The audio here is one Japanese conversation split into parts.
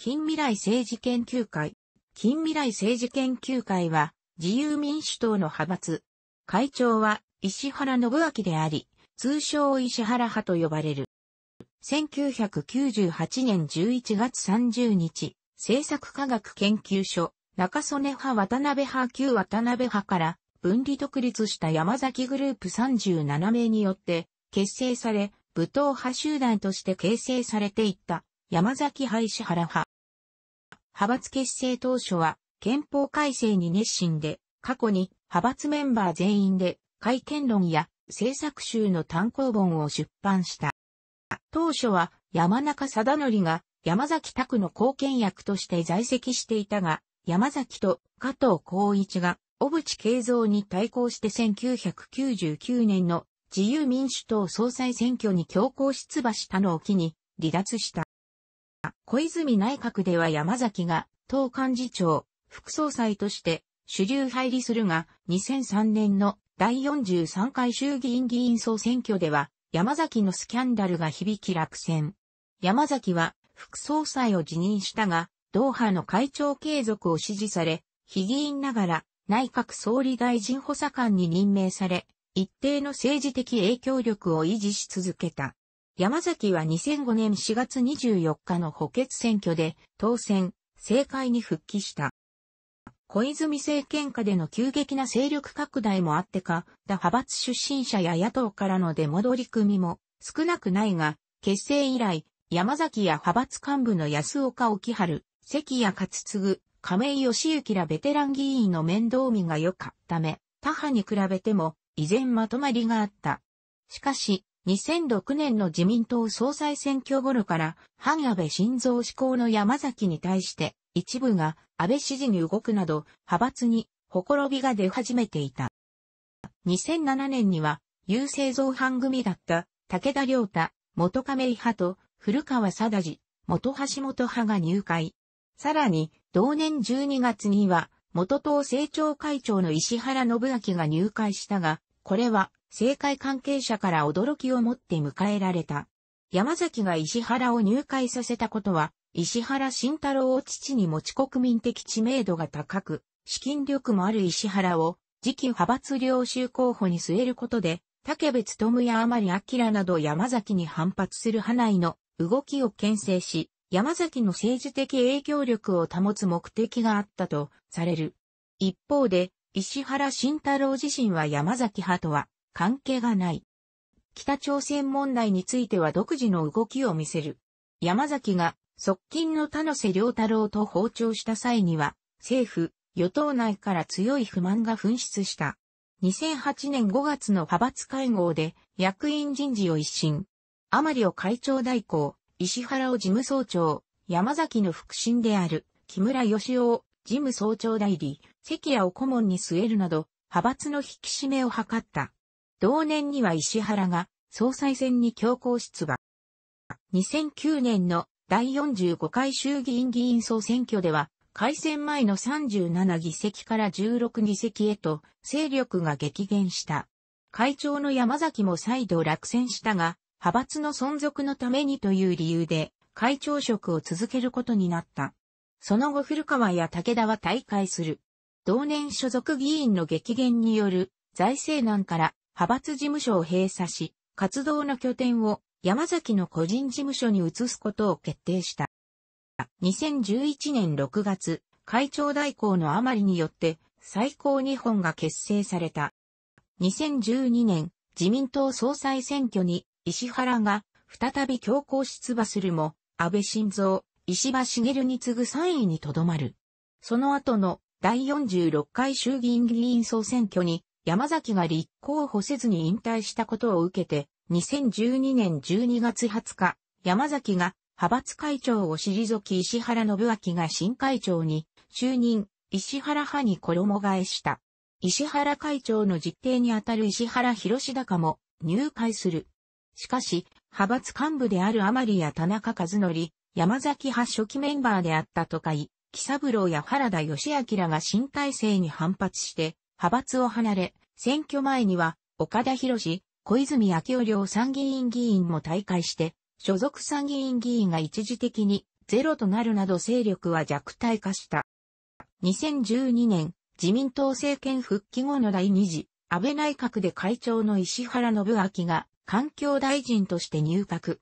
近未来政治研究会。近未来政治研究会は、自由民主党の派閥。会長は、石原信明であり、通称石原派と呼ばれる。1998年11月30日、政策科学研究所、中曽根派渡辺派旧渡辺派から分離独立した山崎グループ37名によって結成され、武闘派集団として形成されていった山崎廃止原派。派閥結成当初は、憲法改正に熱心で、過去に派閥メンバー全員で、改憲論や政策集の単行本を出版した。当初は山中貞則が山崎拓の貢献役として在籍していたが、山崎と加藤光一が小渕恵三に対抗して1999年の自由民主党総裁選挙に強行出馬したのを機に離脱した。小泉内閣では山崎が党幹事長、副総裁として主流入りするが、2003年の第43回衆議院議員総選挙では、山崎のスキャンダルが響き落選。山崎は副総裁を辞任したが、同派の会長継続を支持され、非議員ながら内閣総理大臣補佐官に任命され、一定の政治的影響力を維持し続けた。山崎は2005年4月24日の補欠選挙で当選、政界に復帰した。小泉政権下での急激な勢力拡大もあってか、他派閥出身者や野党からの出戻り組も少なくないが、結成以来、山崎や派閥幹部の安岡沖春、関谷勝次、亀井義行らベテラン議員の面倒見が良かっため、他派に比べても依然まとまりがあった。しかし、2006年の自民党総裁選挙頃から、反安倍晋三志向の山崎に対して、一部が安倍支持に動くなど、派閥に、ほころびが出始めていた。2007年には、優勢造反組だった武田良太、元亀井派と古川貞治、元橋本派が入会。さらに、同年12月には、元党政調会長の石原信明が入会したが、これは政界関係者から驚きを持って迎えられた。山崎が石原を入会させたことは、石原慎太郎を父に持ち国民的知名度が高く、資金力もある石原を、次期派閥領収候補に据えることで、竹部務や甘利明など山崎に反発する派内の動きを牽制し、山崎の政治的影響力を保つ目的があったとされる。一方で、石原慎太郎自身は山崎派とは関係がない。北朝鮮問題については独自の動きを見せる。山崎が側近の田野瀬良太郎と訪朝した際には、政府、与党内から強い不満が噴出した。2008年5月の派閥会合で役員人事を一新。甘利を会長代行、石原を事務総長、山崎の副審である木村義雄を事務総長代理、関谷を顧問に据えるなど、派閥の引き締めを図った。同年には石原が総裁選に強行出馬。2009年の第45回衆議院議員総選挙では、改選前の37議席から16議席へと勢力が激減した。会長の山崎も再度落選したが、派閥の存続のためにという理由で会長職を続けることになった。その後古川や武田は退会する。同年所属議員の激減による財政難から派閥事務所を閉鎖し、活動の拠点を山崎の個人事務所に移すことを決定した。2011年6月、会長代行のあまりによって最高日本が結成された。2012年、自民党総裁選挙に石原が再び強行出馬するも、安倍晋三、石破茂に次ぐ3位にとどまる。その後の第46回衆議院議員総選挙に山崎が立候補せずに引退したことを受けて、2012年12月20日、山崎が派閥会長を退き石原信明が新会長に就任、石原派に衣替えした。石原会長の実定にあたる石原博高も入会する。しかし、派閥幹部である甘利や田中和則、山崎派初期メンバーであったとかい、木三郎や原田義明らが新体制に反発して、派閥を離れ、選挙前には、岡田博士、小泉明夫両参議院議員も退会して、所属参議院議員が一時的にゼロとなるなど勢力は弱体化した。2012年、自民党政権復帰後の第2次、安倍内閣で会長の石原信明が環境大臣として入閣。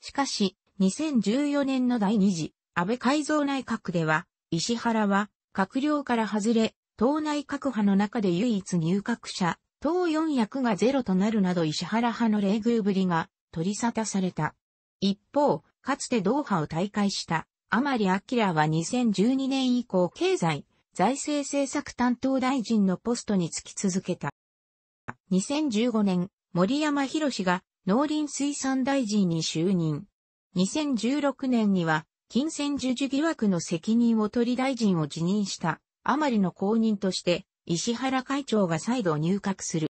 しかし、2014年の第2次、安倍改造内閣では、石原は閣僚から外れ、党内各派の中で唯一入閣者、党四役がゼロとなるなど石原派の冷遇ぶりが取り沙汰された。一方、かつて同派を退会した甘利明は2012年以降経済、財政政策担当大臣のポストに就き続けた。2015年、森山博が農林水産大臣に就任。2016年には、金銭授受疑惑の責任を取り大臣を辞任した。あまりの公認として、石原会長が再度入閣する。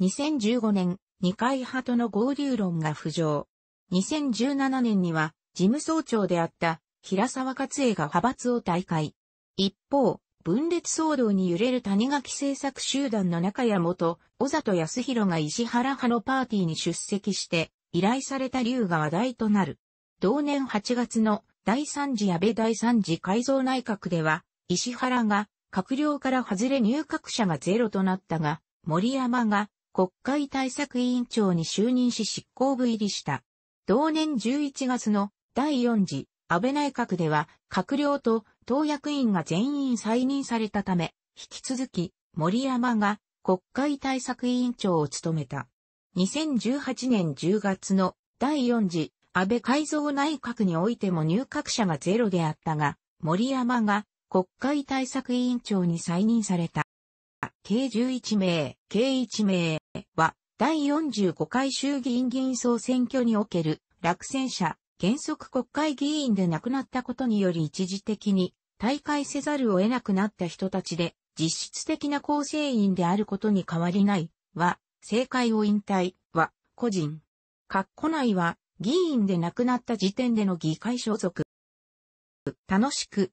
2015年、二階派との合流論が浮上。2017年には、事務総長であった平沢勝栄が派閥を退会。一方、分裂騒動に揺れる谷垣政策集団の中谷元、小里康弘が石原派のパーティーに出席して、依頼された理由が話題となる。同年8月の第3次安倍第3次改造内閣では、石原が閣僚から外れ入閣者がゼロとなったが、森山が国会対策委員長に就任し執行部入りした。同年11月の第4次安倍内閣では閣僚と党役員が全員再任されたため、引き続き森山が国会対策委員長を務めた。2018年10月の第4次安倍改造内閣においても入閣者がゼロであったが、森山が国会対策委員長に再任された。計11名、計1名は、第45回衆議院議員総選挙における落選者、原則国会議員で亡くなったことにより一時的に退会せざるを得なくなった人たちで、実質的な構成員であることに変わりない、は、政界を引退、は、個人。括弧内は、議員で亡くなった時点での議会所属。楽しく、